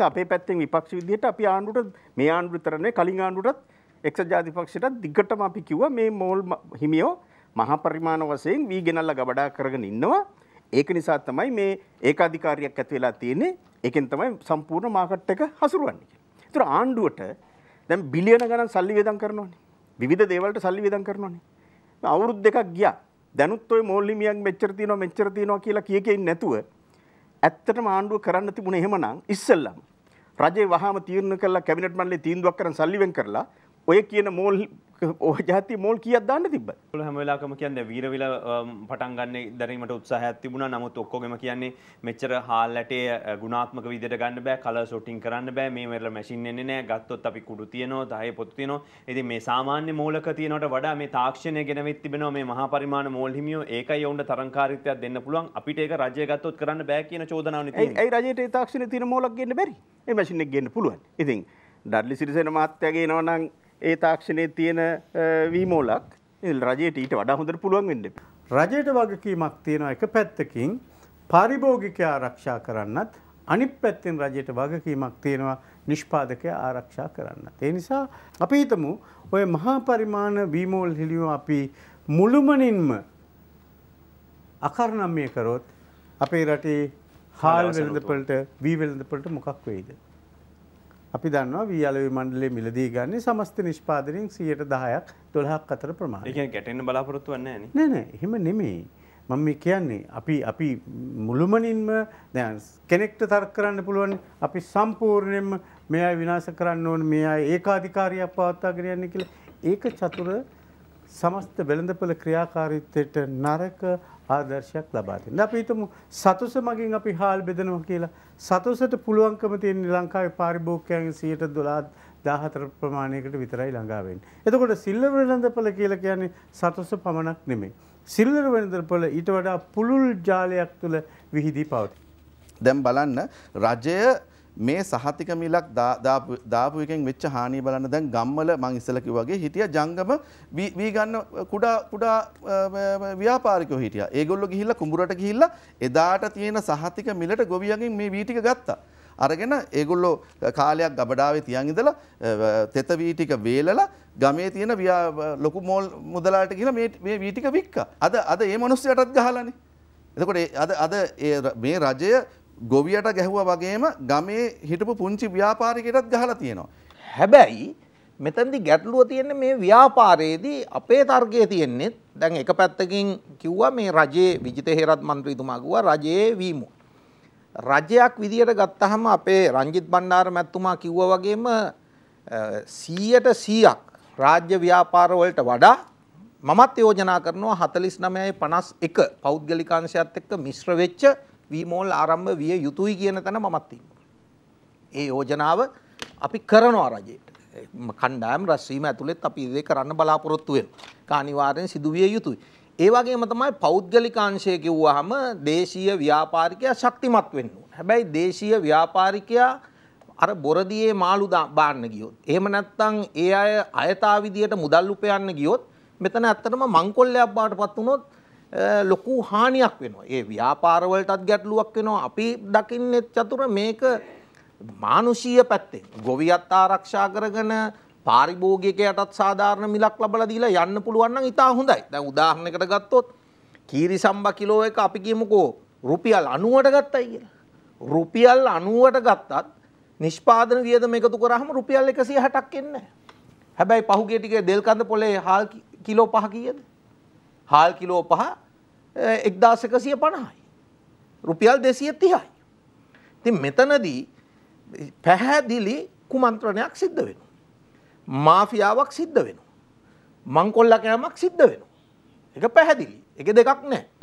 අපේ පැත්තෙන් විපක්ෂ විදිහට අපි ආණ්ඩුවට මේ ආණ්ඩුව විතරනේ කලින් ආණ්ඩුවටත් එක්සත් ජාතික පක්ෂයටත් දිගටම අපි කිව්වා මේ මෝල් හිමියෝ මහා පරිමාණ වශයෙන් වී ගෙනල්ලා ගබඩා කරගෙන ඉන්නවා. ඒක නිසා තමයි මේ ඒකාධිකාරියක් ඇති වෙලා තියෙන්නේ. ඒකෙන් තමයි සම්පූර්ණ මාකට් එක හසුරවන්නේ කියන්නේ. ඒතර ආණ්ඩුවට දැන් බිලියන ගණන් සල්ලි වේදම් කරනවානේ. විවිධ දේවල්ට සල්ලි වේදම් කරනවානේ. අවුරුදු දෙකක් ගියා. දැනුත් ওই මෝල් හිමියන් මෙච්චර තියෙනවා මෙච්චර තියෙනවා කියලා කිය කිය ඉන්නේ නැතුව ඇත්තටම ආණ්ඩුව කරන්න තිබුණේ එහෙමනම් ඉස්සෙල්ලම රජේ වහාම තීරණ කළා කැබිනට් මණ්ඩලේ තීන්දුවක් කරන් සල්ලි වෙන් කරලා ඔය කියන මෝල් ජාති මෝල් කියක් දාන්න තිබ හැම වෙලාකම කියන්න වීරවිල පටන් ගන්න දැරීමට උත්සාහයක් තිබුණා නමුත් ඔක්කොගම කියන්නේ මෙච්චර හාල්ලටේ ගුණාත්මක විදිහට ගන්න බෑ කලර් ෂොටින් කරන්න බෑ මේ වෙරළ මැෂින් එන්නේ නෑ ගත්තොත් අපි කුඩු තියනවා දහය පොත් තියනවා ඉතින් මේ සාමාන්‍ය මූලක තියනට වඩා මේ තාක්ෂණය ගෙනවෙත් තිබෙනවා මේ මහා පරිමාණ මෝල් හිමියෝ ඒකයි ඔවුන්ට තරංකාරීත්වයක් දෙන්න පුළුවන් අපිට ඒක රජය ගත්තොත් කරන්න බෑ කියන චෝදනාව නිතින් ඒයි රජයට ඒ තාක්ෂණය තියෙන මෝලක් ගන්න බැරි ඒ මැෂින් එක ගන්න පුළුවන් ඉතින් ඩඩ්ලි සිරිසේන මහත්තයාගේ එනවා නම් ඒ තාක්ෂණයේ තියෙන වීමෝලක් රජයට ඊට වඩා හොඳට පුළුවන් වෙන්න. රජයට වගකීමක් තියෙනවා එක පැත්තකින් පාරිභෝගිකය ආරක්ෂා කරන්නත් අනිත් පැත්තෙන් රජයට වගකීමක් තියෙනවා නිෂ්පාදකය ආරක්ෂා කරන්න. ඒ නිසා අපි හිතමු ඔය මහා පරිමාණ වීමෝල් හිලියෝ අපි මුළුමනින්ම අකරණම්ය කරොත් අපේ රටේ හාල් වෙළඳපොළට වී වෙළඳපොළට මොකක් වෙයිද? අපි දන්නවා වීලවි මණ්ඩලේ මිලදී ගන්නේ සමස්ත නිෂ්පාදනයෙන් 10%ක් 12ක් අතර ප්‍රමාණය. ඒ කියන්නේ ගැටෙන්න බලාපොරොත්තු වෙන්නේ නැහැ නේ. නෑ නෑ එහෙම නෙමෙයි. මම මේ කියන්නේ අපි අපි මුළුමනින්ම දැන් කෙනෙක්ට තර්ක කරන්න පුළුවන් අපි සම්පූර්ණයෙන්ම මෙයා විනාශ කරන්න ඕන මෙයා ඒකාධිකාරියක් පවත්වාගෙන යන්නේ කියලා. ඒක චතුර සමස්ත වෙළඳපොළ ක්‍රියාකාරීත්වයට නරක ආදර්ශයක් ලබා දෙනවා. අපි හිතමු සතුස මගින් අපි හාල් බෙදනවා කියලා. සතුසට පුළුවන්කම තියෙන ලංකාවේ පාරිභෝගිකයන්ගේ 114 ප්‍රමාණයකට විතරයි ළඟා වෙන්නේ. එතකොට සිල්වර් වෙළඳපොළ කියලා කියන්නේ සතුස පමණක් නෙමෙයි. සිල්වර් වෙළඳපොළ ඊට වඩා පුළුල් ජාලයක් තුළ විහිදී පවතී. දැන් බලන්න රජය මේ සහතික මිලක් දාපු එකෙන් වෙච්ච හානිය බලන්න දැන් ගම්වල මං ඉස්සලා කිව්වාගේ හිටියා ජංගම වී ගන්න කුඩා කුඩා ව්‍යාපාරිකයෝ හිටියා. ඒගොල්ලෝ ගිහිල්ලා කුඹුරට ගිහිල්ලා එදාට තියෙන සහතික මිලට ගොවියගෙන් මේ වී ටික ගත්තා. අරගෙන ඒගොල්ලෝ කාලයක් ගබඩාවේ තියන් ඉඳලා තෙත වී ටික වේලලා ගමේ තියෙන ලොකු මෝල් මුදලාට ගිහිල්ලා මේ මේ වී ටික වික්කා. අද අද මේ මිනිස්සුයටත් ගහලානේ. එතකොට අද අද මේ රජය ගොවියට ගැහුවා වගේම ගමේ හිටපු පුංචි ව්‍යාපාරිකයටත් ගහලා තියෙනවා. හැබැයි මෙතැදි ගැටලුව තියෙන්නේ මේ ව්‍යාපාරයේදී අපේ තර්ගය තියෙන්නේෙත් දැන් එක පැත්තකින් කිව්වා මේ රජයේ විජිත හේරත් මන්ත්‍රීතුමාගුව රජයේ වීමු. රජයක් විදියට ගත්තහම අපේ රංජිත් බණ්ඩාර මැත්තුමා කිව්ව වගේම සීයට සීයක් රාජ්‍ය ව්‍යාපාරවලට වඩා මමත් යෝජනා කරනවා හතලිස් නමයයි පනස් එක පෞද්ගලිකාංශයත් එක්ක මිශ්‍රවෙච්ච වීමෝල් ආරම්භ විය යුතුයි කියන තැන මමත් ඒ යෝජනාව අපි කරනවා රජයට කණ්ඩායම් රැස්වීම ඇතුළෙත් අපි ඉදේ කරන්න බලාපොරොත්තු වෙන. කානිවාරයෙන් සිදුවිය යුතුයි. ඒ වගේම තමයි පෞද්ගලිකාංශය කිව්වහම දේශීය ව්‍යාපාරිකයා ශක්තිමත් වෙන්න ඕනේ. හැබැයි දේශීය ව්‍යාපාරිකයා අර බොරදියේ මාළු බාන්න ගියොත්. එහෙම නැත්නම් ඒ අය අයථා විදියට මුදල් උපයන්න ගියොත් මෙතන ඇත්තටම මංකොල්ලයක් බාටපත් වුණොත් ලොකු හානියක් වෙනවා. ඒ ව්‍යාපාරවලටත් ගැටලුවක් වෙනවා. අපි දකින්නේ චතුර මේක මානුෂීය පැත්තෙන්. ගොවියත් ආරක්ෂා කරගෙන පාරිභෝගිකයටත් සාධාරණ මිලක් ලබලා දීලා යන්න පුළුවන් නම් ඉතා හොඳයි. දැන් උදාහරණයකට ගත්තොත් කීරි සම්බා කිලෝ එක අපි කියමුකෝ රුපියල් 90ට ගත්තයි කියලා. රුපියල් 90ට ගත්තත් නිෂ්පාදන වියදම එකතු කරාම රුපියල් 160ක් එන්නේ නැහැ. හැබැයි පහුගිය ටිකේ දෙල්කඳ පොලේ හාල් කිලෝ 5 කීයද? හාල් කිලෝ පහ එක්දාසකසිය පණහයි. රුපියල් දෙසිය තිහයි. ඉතින් මෙතනදී පැහැදිලි කුමන්ත්‍රණයක් සිද්ධ වෙන. මාෆියාවක් සිද්ධ වෙන. මංකොල්ල කෑමක් සිද්ධ වෙන. එක පැහැදිලි එක දෙකක් නෑ.